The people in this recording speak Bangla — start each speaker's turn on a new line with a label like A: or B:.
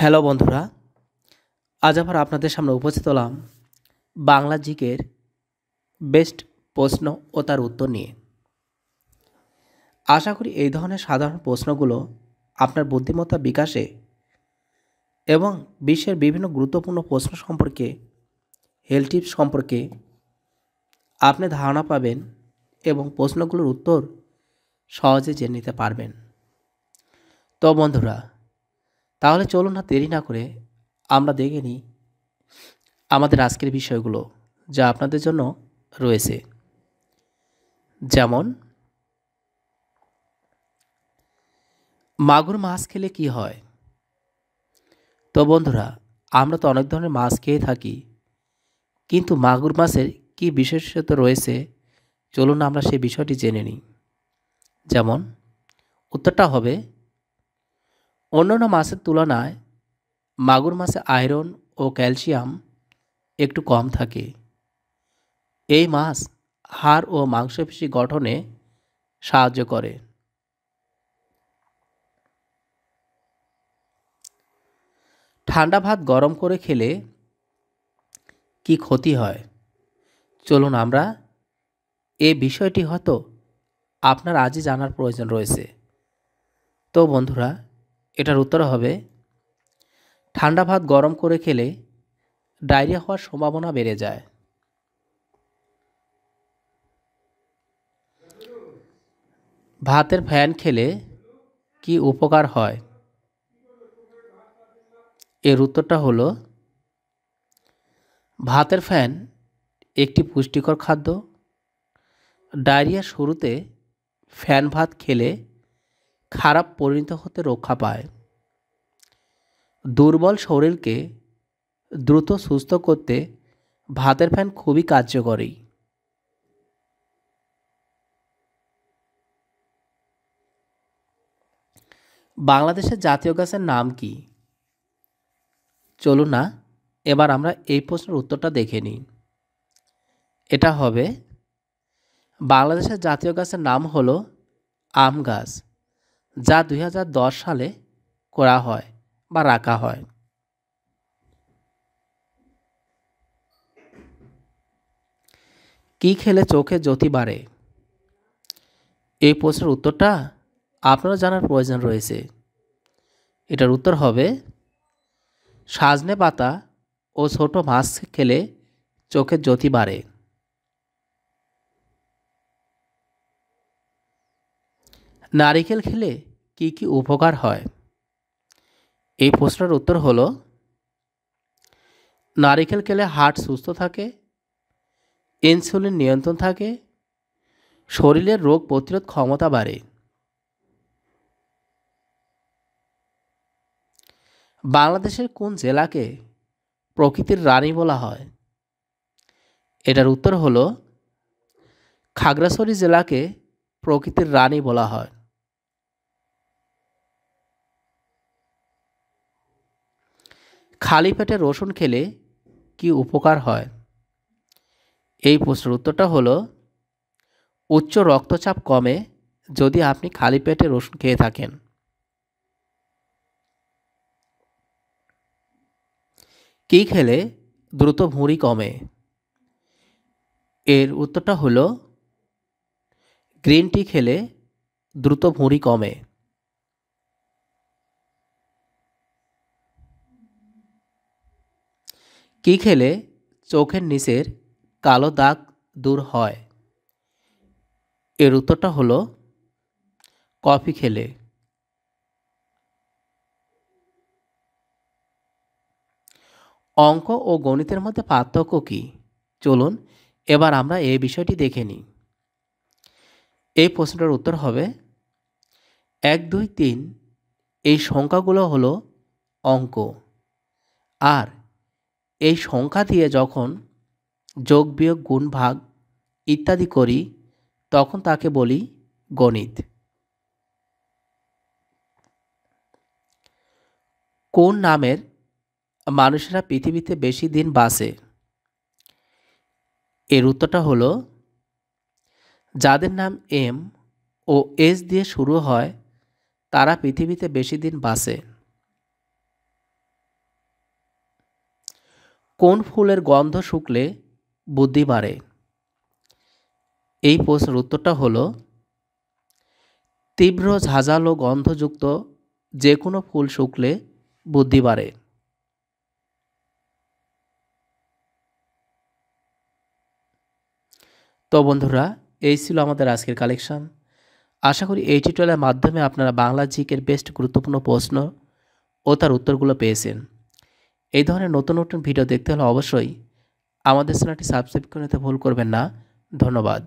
A: হ্যালো বন্ধুরা আজ আবার আপনাদের সামনে উপস্থিত হলাম বাংলা জিকের বেস্ট প্রশ্ন ও তার উত্তর নিয়ে আশা করি এই ধরনের সাধারণ প্রশ্নগুলো আপনার বুদ্ধিমত্তা বিকাশে এবং বিশ্বের বিভিন্ন গুরুত্বপূর্ণ প্রশ্ন সম্পর্কে হেলথ টিপস সম্পর্কে আপনি ধারণা পাবেন এবং প্রশ্নগুলোর উত্তর সহজে জেনে নিতে পারবেন তো বন্ধুরা তাহলে চলুন না দেরি না করে আমরা দেখে নিই আমাদের আজকের বিষয়গুলো যা আপনাদের জন্য রয়েছে যেমন মাগুর মাছ খেলে কি হয় তো বন্ধুরা আমরা তো অনেক ধরনের মাছ খেয়ে থাকি কিন্তু মাগুর মাছের কি বিশেষত রয়েছে চলুন আমরা সেই বিষয়টি জেনে নিই যেমন উত্তরটা হবে অন্যান্য মাছের তুলনায় মাগুর মাসে আয়রন ও ক্যালসিয়াম একটু কম থাকে এই মাছ হাড় ও মাংসপেশি গঠনে সাহায্য করে ঠান্ডা ভাত গরম করে খেলে কি ক্ষতি হয় চলুন আমরা এ বিষয়টি হয়তো আপনার আজই জানার প্রয়োজন রয়েছে তো বন্ধুরা এটার উত্তর হবে ঠান্ডা ভাত গরম করে খেলে ডায়রিয়া হওয়ার সম্ভাবনা বেড়ে যায় ভাতের ফ্যান খেলে কি উপকার হয় এর উত্তরটা হলো ভাতের ফ্যান একটি পুষ্টিকর খাদ্য ডায়রিয়া শুরুতে ফ্যান ভাত খেলে খারাপ পরিণত হতে রক্ষা পায় দুর্বল শরীরকে দ্রুত সুস্থ করতে ভাতের ফ্যান খুবই কার্যকরী বাংলাদেশের জাতীয় গাছের নাম কি চলো না এবার আমরা এই প্রশ্নের উত্তরটা দেখে নিই এটা হবে বাংলাদেশের জাতীয় গাছের নাম হলো আম গাছ যা দুই সালে করা হয় বা রাখা হয় কি খেলে চোখে জ্যোতি বাড়ে এই প্রশ্নের উত্তরটা আপনারা জানার প্রয়োজন রয়েছে এটার উত্তর হবে সাজনে পাতা ও ছোট মাছ খেলে চোখের জ্যোতি বাড়ে নারিকেল খেলে কি কি উপকার হয় এই প্রশ্নের উত্তর হল নারিকেল খেলে হার্ট সুস্থ থাকে ইনসুলিন নিয়ন্ত্রণ থাকে শরীরের রোগ প্রতিরোধ ক্ষমতা বাড়ে বাংলাদেশের কোন জেলাকে প্রকৃতির রানী বলা হয় এটার উত্তর হল খাগড়াছড়ি জেলাকে প্রকৃতির রানী বলা হয় খালি পেটে রসুন খেলে কি উপকার হয় এই প্রশ্নের উত্তরটা হলো উচ্চ রক্তচাপ কমে যদি আপনি খালি পেটে রসুন খেয়ে থাকেন কি খেলে দ্রুত ভুঁড়ি কমে এর উত্তরটা হলো গ্রিন টি খেলে দ্রুত ভুঁড়ি কমে কি খেলে চোখের নিচের কালো দাগ দূর হয় এর উত্তরটা হলো কফি খেলে অঙ্ক ও গণিতের মধ্যে পার্থক্য কি চলুন এবার আমরা এই বিষয়টি দেখে নিই এই প্রশ্নটার উত্তর হবে এক দুই তিন এই সংখ্যাগুলো হলো অঙ্ক আর এই সংখ্যা দিয়ে যখন যোগ বিয়োগ গুণ ভাগ ইত্যাদি করি তখন তাকে বলি গণিত কোন নামের মানুষেরা পৃথিবীতে বেশি দিন বাসে এর উত্তরটা হলো যাদের নাম এম ও এস দিয়ে শুরু হয় তারা পৃথিবীতে বেশি দিন বাসে কোন ফুলের গন্ধ শুকলে বুদ্ধি বাড়ে এই প্রশ্নের উত্তরটা হলো তীব্র ঝাঁঝালো গন্ধযুক্ত যে কোনো ফুল শুকলে বুদ্ধি বাড়ে তো বন্ধুরা এই ছিল আমাদের আজকের কালেকশন আশা করি এই টিউটোরিয়ালের মাধ্যমে আপনারা বাংলা জিকের বেস্ট গুরুত্বপূর্ণ প্রশ্ন ও তার উত্তরগুলো পেয়েছেন এই ধরনের নতুন নতুন ভিডিও দেখতে হলে অবশ্যই আমাদের চ্যানেলটি সাবস্ক্রাইব করে নিতে ভুল করবেন না ধন্যবাদ